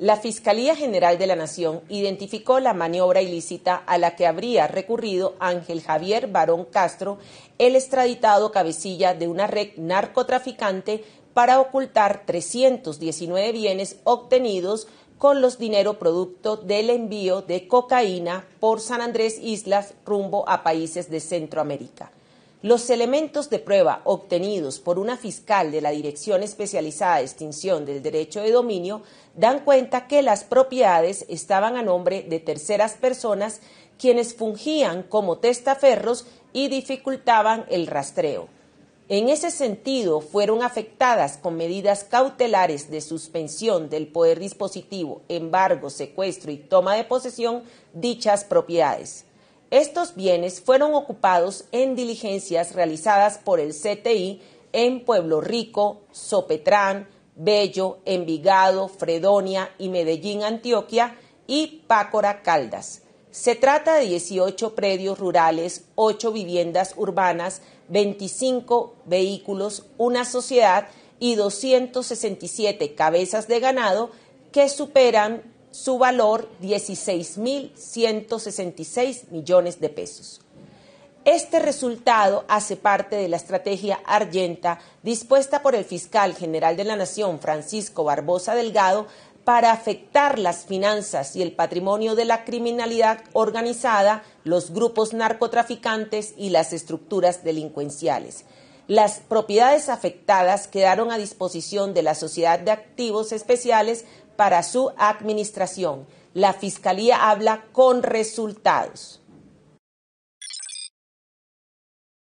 La Fiscalía General de la Nación identificó la maniobra ilícita a la que habría recurrido Ángel Javier Barón Castro, el extraditado cabecilla de una red narcotraficante, para ocultar 319 bienes obtenidos con los dinero producto del envío de cocaína por San Andrés Islas rumbo a países de Centroamérica. Los elementos de prueba obtenidos por una fiscal de la Dirección Especializada de Extinción del Derecho de Dominio dan cuenta que las propiedades estaban a nombre de terceras personas quienes fungían como testaferros y dificultaban el rastreo. En ese sentido, fueron afectadas con medidas cautelares de suspensión del poder dispositivo, embargo, secuestro y toma de posesión dichas propiedades. Estos bienes fueron ocupados en diligencias realizadas por el CTI en Pueblo Rico, Sopetrán, Bello, Envigado, Fredonia y Medellín, Antioquia y Pácora, Caldas. Se trata de 18 predios rurales, 8 viviendas urbanas, 25 vehículos, una sociedad y 267 cabezas de ganado que superan su valor 16.166 millones de pesos. Este resultado hace parte de la estrategia Argenta dispuesta por el fiscal general de la Nación, Francisco Barbosa Delgado, para afectar las finanzas y el patrimonio de la criminalidad organizada, los grupos narcotraficantes y las estructuras delincuenciales. Las propiedades afectadas quedaron a disposición de la Sociedad de Activos Especiales para su administración. La Fiscalía habla con resultados.